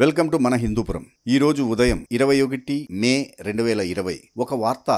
welcome to మన హిందూపురం ఈ రోజు ఉదయం ఇరవై ఒకటి మే రెండు వేల ఇరవై ఒక వార్త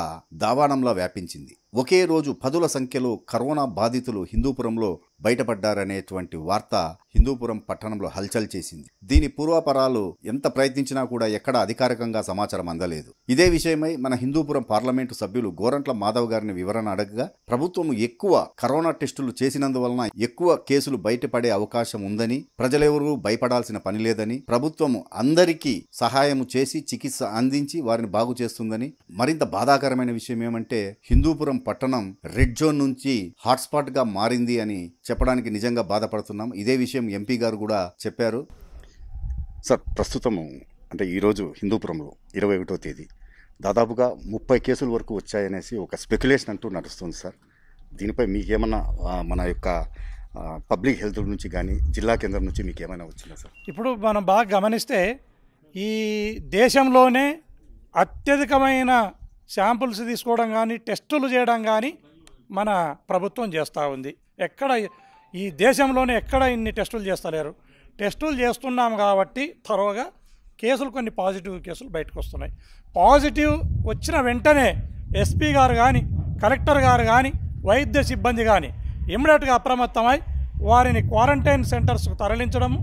దావాణంలా వ్యాపించింది ఒకే రోజు పదుల సంఖ్యలో కరోనా బాధితులు హిందూపురంలో బయటపడ్డారనేటువంటి వార్త హిందూపురం పట్టణంలో హల్చల్ చేసింది దీని పూర్వాపరాలు ఎంత ప్రయత్నించినా కూడా ఎక్కడ అధికారికంగా సమాచారం అందలేదు ఇదే విషయమై మన హిందూపురం పార్లమెంటు సభ్యులు గోరంట్ల మాధవ్ గారిని వివరణ అడగగా ప్రభుత్వం ఎక్కువ కరోనా టెస్టులు చేసినందువలన ఎక్కువ కేసులు బయటపడే అవకాశం ఉందని ప్రజలెవరూ భయపడాల్సిన పని లేదని ప్రభుత్వం అందరికీ సహాయము చేసి చికిత్స అందించి వారిని బాగు చేస్తుందని మరింత బాధాకరమైన విషయం ఏమంటే హిందూపురం పట్టణం రెడ్ జోన్ నుంచి హాట్స్పాట్గా మారింది అని చెప్పడానికి నిజంగా బాధపడుతున్నాం ఇదే విషయం ఎంపీ గారు కూడా చెప్పారు సార్ ప్రస్తుతము అంటే ఈరోజు హిందూపురంలో ఇరవై ఒకటో తేదీ దాదాపుగా ముప్పై కేసుల వరకు వచ్చాయనేసి ఒక స్పెక్యులేషన్ అంటూ నడుస్తుంది సార్ దీనిపై మీకేమన్నా మన యొక్క పబ్లిక్ హెల్త్ నుంచి కానీ జిల్లా కేంద్రం నుంచి మీకు ఏమైనా వచ్చిందా సార్ ఇప్పుడు మనం బాగా గమనిస్తే ఈ దేశంలోనే అత్యధికమైన శాంపుల్స్ తీసుకోవడం కానీ టెస్టులు చేయడం కానీ మన ప్రభుత్వం చేస్తూ ఉంది ఎక్కడ ఈ దేశంలోనే ఎక్కడ ఇన్ని టెస్టులు చేస్తలేరు టెస్టులు చేస్తున్నాము కాబట్టి త్వరగా కేసులు కొన్ని పాజిటివ్ కేసులు బయటకు వస్తున్నాయి పాజిటివ్ వచ్చిన వెంటనే ఎస్పీ గారు కానీ కలెక్టర్ గారు కానీ వైద్య సిబ్బంది కానీ ఇమ్మీడియట్గా అప్రమత్తమై వారిని క్వారంటైన్ సెంటర్స్కు తరలించడము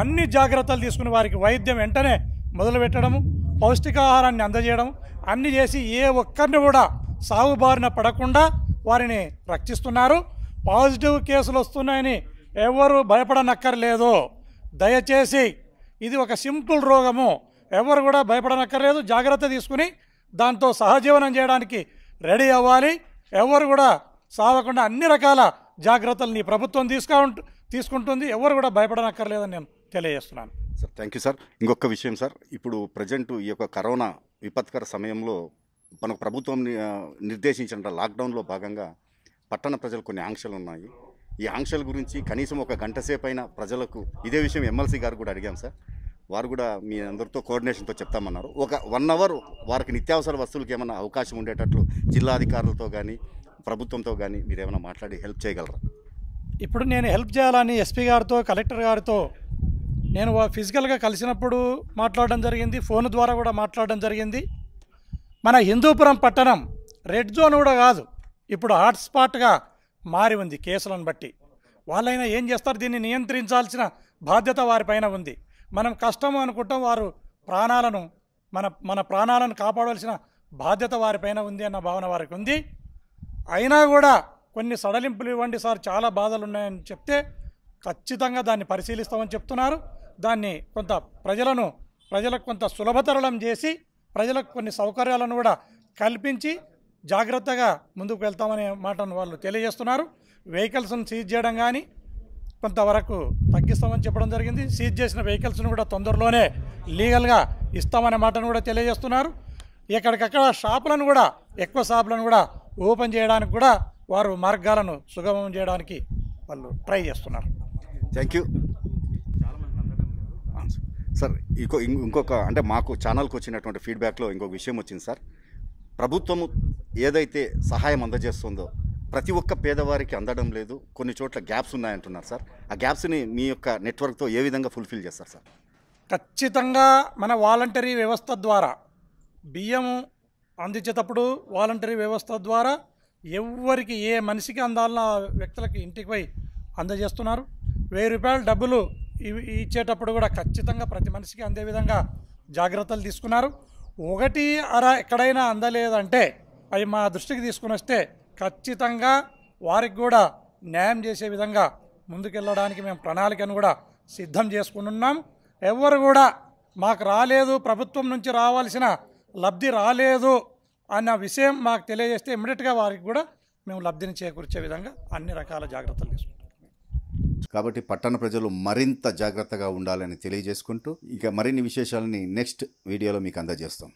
అన్ని జాగ్రత్తలు తీసుకుని వారికి వైద్యం వెంటనే మొదలుపెట్టడము పౌష్టికాహారాన్ని అందజేయడం అన్ని చేసి ఏ ఒక్కరిని కూడా సాగుబారిన పడకుండా వారిని రక్షిస్తున్నారు పాజిటివ్ కేసులు వస్తున్నాయని ఎవరు భయపడనక్కర్లేదు దయచేసి ఇది ఒక సింపుల్ రోగము ఎవరు కూడా భయపడనక్కర్లేదు జాగ్రత్త తీసుకుని దాంతో సహజీవనం చేయడానికి రెడీ అవ్వాలి ఎవరు కూడా సావకుండా అన్ని రకాల జాగ్రత్తలు నీ ప్రభుత్వం తీసుకుంటు తీసుకుంటుంది ఎవరు కూడా భయపడనక్కర్లేదని నేను తెలియజేస్తున్నాను సార్ థ్యాంక్ యూ సార్ ఇంకొక విషయం సార్ ఇప్పుడు ప్రజెంట్ ఈ యొక్క కరోనా విపత్కర సమయంలో మనకు ప్రభుత్వం నిర్దేశించిన లాక్డౌన్లో భాగంగా పట్టణ ప్రజలు కొన్ని ఆంక్షలు ఉన్నాయి ఈ ఆంక్షల గురించి కనీసం ఒక గంట సేపైనా ప్రజలకు ఇదే విషయం ఎమ్మెల్సీ గారు కూడా అడిగాం సార్ వారు కూడా మీ అందరితో కోఆర్డినేషన్తో చెప్తామన్నారు ఒక వన్ అవర్ వారికి నిత్యావసర వస్తువులకి ఏమైనా అవకాశం ఉండేటట్లు జిల్లా అధికారులతో కానీ ప్రభుత్వంతో కానీ మీరు ఏమైనా మాట్లాడి హెల్ప్ చేయగలరా ఇప్పుడు నేను హెల్ప్ చేయాలని ఎస్పీ గారితో కలెక్టర్ గారితో నేను ఫిజికల్గా కలిసినప్పుడు మాట్లాడడం జరిగింది ఫోన్ ద్వారా కూడా మాట్లాడడం జరిగింది మన హిందూపురం పట్టణం రెడ్ జోన్ కూడా కాదు ఇప్పుడు హాట్స్పాట్గా మారి ఉంది కేసులను బట్టి వాళ్ళైనా ఏం చేస్తారు దీన్ని నియంత్రించాల్సిన బాధ్యత వారిపైన ఉంది మనం కష్టం అనుకుంటాం వారు ప్రాణాలను మన మన ప్రాణాలను కాపాడవలసిన బాధ్యత వారిపైన ఉంది అన్న భావన వారికి ఉంది అయినా కూడా కొన్ని సడలింపులు ఇవ్వండి సార్ చాలా బాధలు ఉన్నాయని చెప్తే ఖచ్చితంగా దాన్ని పరిశీలిస్తామని చెప్తున్నారు దాన్ని కొంత ప్రజలను ప్రజలకు కొంత సులభతరళం చేసి ప్రజలకు కొన్ని సౌకర్యాలను కూడా కల్పించి జాగ్రత్తగా ముందుకు వెళ్తామనే మాటను వాళ్ళు తెలియజేస్తున్నారు వెహికల్స్ను సీజ్ చేయడం కానీ కొంతవరకు తగ్గిస్తామని చెప్పడం జరిగింది సీజ్ చేసిన వెహికల్స్ను కూడా తొందరలోనే లీగల్గా ఇస్తామనే మాటను కూడా తెలియజేస్తున్నారు ఎక్కడికక్కడ షాపులను కూడా ఎక్కువ షాపులను కూడా ఓపెన్ చేయడానికి కూడా వారు మార్గాలను సుగమం చేయడానికి వాళ్ళు ట్రై చేస్తున్నారు థ్యాంక్ యూ సార్ ఇంకో ఇంకొక అంటే మాకు ఛానల్కి వచ్చినటువంటి ఫీడ్బ్యాక్లో ఇంకొక విషయం వచ్చింది సార్ ప్రభుత్వము ఏదైతే సహాయం అందజేస్తుందో ప్రతి ఒక్క పేదవారికి అందడం లేదు కొన్ని చోట్ల గ్యాప్స్ ఉన్నాయంటున్నారు సార్ ఆ గ్యాప్స్ని మీ యొక్క నెట్వర్క్తో ఏ విధంగా ఫుల్ఫిల్ చేస్తారు సార్ ఖచ్చితంగా మన వాలంటరీ వ్యవస్థ ద్వారా బియ్యం అందించేటప్పుడు వాలంటరీ వ్యవస్థ ద్వారా ఎవరికి ఏ మనిషికి అందాలన్న వ్యక్తులకి ఇంటికి పోయి అందజేస్తున్నారు వెయ్యి రూపాయల డబ్బులు ఇవి ఇచ్చేటప్పుడు కూడా ఖచ్చితంగా ప్రతి మనిషికి అందే విధంగా జాగ్రత్తలు తీసుకున్నారు ఒకటి అర ఎక్కడైనా అందలేదంటే అవి మా దృష్టికి తీసుకుని వస్తే ఖచ్చితంగా వారికి కూడా న్యాయం చేసే విధంగా ముందుకెళ్ళడానికి మేము ప్రణాళికను కూడా సిద్ధం చేసుకుంటున్నాం ఎవరు కూడా మాకు రాలేదు ప్రభుత్వం నుంచి రావాల్సిన లబ్ధి రాలేదు అన్న విషయం మాకు తెలియజేస్తే ఇమ్మీడియట్గా వారికి కూడా మేము లబ్ధిని చేకూర్చే విధంగా అన్ని రకాల జాగ్రత్తలు తీసుకుంటాం కాబట్టి పట్టణ ప్రజలు మరింత జాగ్రత్తగా ఉండాలని తెలియజేసుకుంటూ ఇక మరిన్ని విశేషాలని నెక్స్ట్ వీడియోలో మీకు అందజేస్తాం